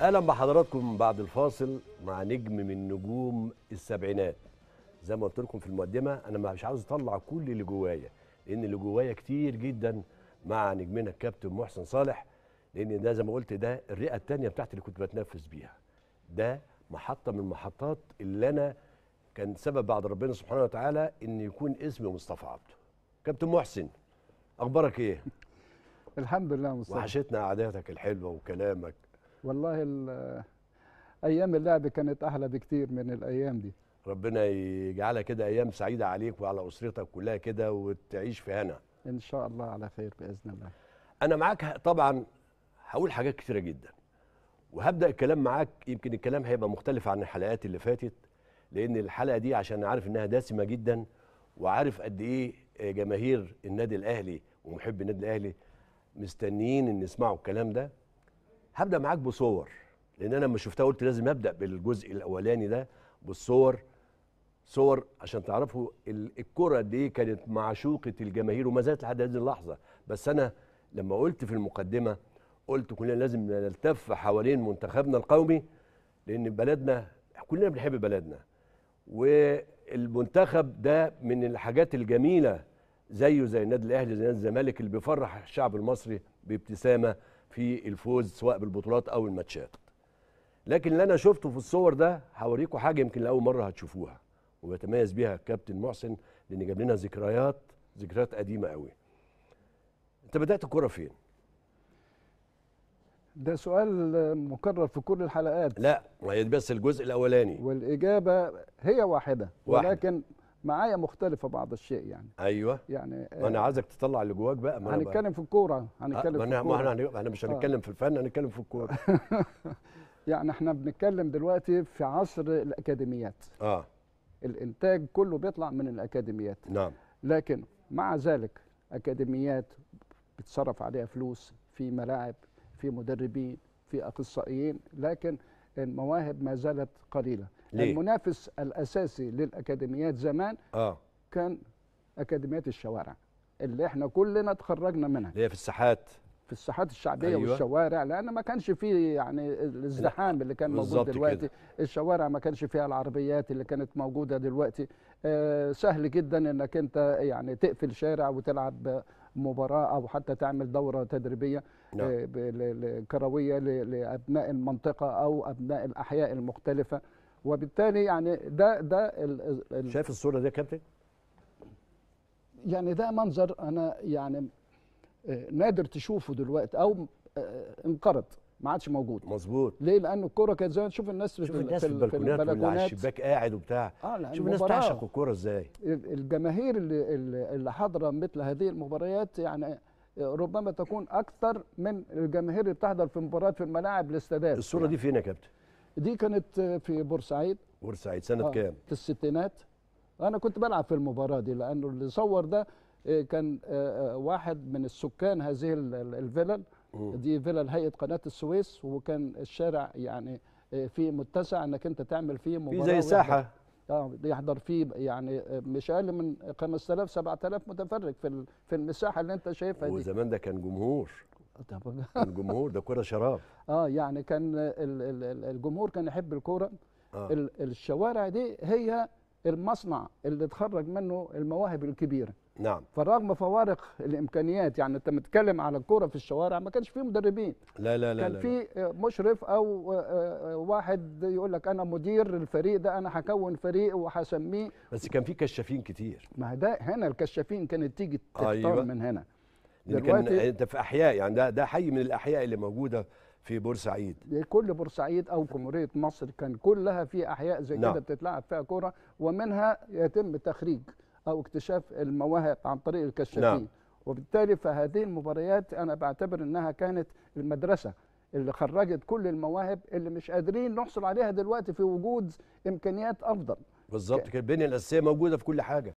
اهلا بحضراتكم بعد الفاصل مع نجم من نجوم السبعينات زي ما قلت لكم في المقدمه انا مش عاوز اطلع كل اللي جوايا لان اللي جوايا كتير جدا مع نجمنا الكابتن محسن صالح لان ده زي ما قلت ده الرئه الثانيه بتاعتي اللي كنت بتنفس بيها ده محطه من المحطات اللي انا كان سبب بعد ربنا سبحانه وتعالى ان يكون اسمي مصطفى عبده كابتن محسن اخبارك ايه الحمد لله مصطفى وحشتنا قعداتك الحلوه وكلامك والله ايام اللعب كانت احلى بكتير من الايام دي ربنا يجعلها كده ايام سعيده عليك وعلى اسرتك كلها كده وتعيش في هنا ان شاء الله على خير باذن الله انا معاك طبعا هقول حاجات كتيره جدا وهبدا الكلام معاك يمكن الكلام هيبقى مختلف عن الحلقات اللي فاتت لان الحلقه دي عشان عارف انها دسمه جدا وعارف قد ايه آه، جماهير النادي الاهلي ومحب النادي الاهلي مستنيين ان يسمعوا الكلام ده هبدا معاك بصور لان انا لما شفتها قلت لازم ابدا بالجزء الاولاني ده بالصور صور عشان تعرفوا الكره دي كانت معشوقه الجماهير وما زالت لحد هذه اللحظه بس انا لما قلت في المقدمه قلت كلنا لازم نلتف حوالين منتخبنا القومي لان بلدنا كلنا بنحب بلدنا والمنتخب ده من الحاجات الجميله زيه زي النادي الاهلي زي نادي الزمالك اللي بيفرح الشعب المصري بابتسامه في الفوز سواء بالبطولات او الماتشات لكن اللي انا شفته في الصور ده هوريكم حاجه يمكن لاول مره هتشوفوها وبيتميز بيها الكابتن محسن لان جاب لنا ذكريات ذكريات قديمه قوي انت بدات الكوره فين ده سؤال مكرر في كل الحلقات لا هي بس الجزء الاولاني والاجابه هي واحده, واحدة. ولكن معايا مختلفه بعض الشيء يعني ايوه يعني ما انا آه، عايزك تطلع اللي جواك بقى ما هنتكلم في الكوره هنتكلم آه في الكوره ما احنا مش هنتكلم آه. في الفن هنتكلم في الكوره يعني احنا بنتكلم دلوقتي في عصر الاكاديميات اه الانتاج كله بيطلع من الاكاديميات نعم لكن مع ذلك اكاديميات بتصرف عليها فلوس في ملاعب في مدربين في اخصائيين لكن المواهب ما زالت قليله ليه؟ المنافس الاساسي للاكاديميات زمان اه كان اكاديميات الشوارع اللي احنا كلنا اتخرجنا منها اللي هي في الساحات في الساحات الشعبيه أيوة. والشوارع لان ما كانش فيه يعني الازدحام اللي كان موجود دلوقتي كده. الشوارع ما كانش فيها العربيات اللي كانت موجوده دلوقتي آه سهل جدا انك انت يعني تقفل شارع وتلعب مباراه او حتى تعمل دوره تدريبيه آه، نعم. آه كرويه لابناء المنطقه او ابناء الاحياء المختلفه وبالتالي يعني ده ده الـ الـ شايف الصوره دي يا كابتن؟ يعني ده منظر انا يعني آه، نادر تشوفه دلوقتي او آه، انقرض ما عادش موجود مظبوط ليه لان الكوره كانت ما تشوف الناس شوف الناس في البلكونات واللي على الشباك قاعد وبتاع آه شوف الناس تعشق الكوره ازاي الجماهير اللي اللي حاضره مثل هذه المباريات يعني آه، ربما تكون اكثر من الجماهير اللي بتحضر في مباريات في الملاعب الاستادات الصوره يعني. دي فين يا كابتن دي كانت في بورسعيد بورسعيد سنه آه كام في الستينات انا كنت بلعب في المباراه دي لانه اللي صور ده آه، كان آه، آه، واحد من السكان هذه الفلل دي فلل هيئه قناه السويس وكان الشارع يعني فيه متسع انك انت تعمل فيه مباراه في زي ساحه اه يحضر فيه يعني مش اقل من 5000 7000 متفرج في في المساحه اللي انت شايفها دي وزمان ده كان جمهور الجمهور ده كره شراب اه يعني كان الجمهور كان يحب الكوره آه. الشوارع دي هي المصنع اللي اتخرج منه المواهب الكبيره نعم فرغم فوارق الامكانيات يعني انت متكلم على الكوره في الشوارع ما كانش فيه مدربين لا لا لا كان لا في مشرف او آه، آه، واحد يقول لك انا مدير الفريق ده انا هكون فريق وهسميه بس كان في كشافين كتير ما ده هنا الكشافين كانت تيجي تختار أيوة. من هنا يعني دلوقتي انت في احياء يعني ده ده حي من الاحياء اللي موجوده في بورسعيد كل بورسعيد او جمهوريه مصر كان كلها في احياء زي نعم. كده بتتلعب فيها كوره ومنها يتم تخريج او اكتشاف المواهب عن طريق الكشافين نعم. وبالتالي فهذه المباريات انا بعتبر انها كانت المدرسه اللي خرجت كل المواهب اللي مش قادرين نحصل عليها دلوقتي في وجود امكانيات افضل بالظبط كده البنيه الاساسيه موجوده في كل حاجه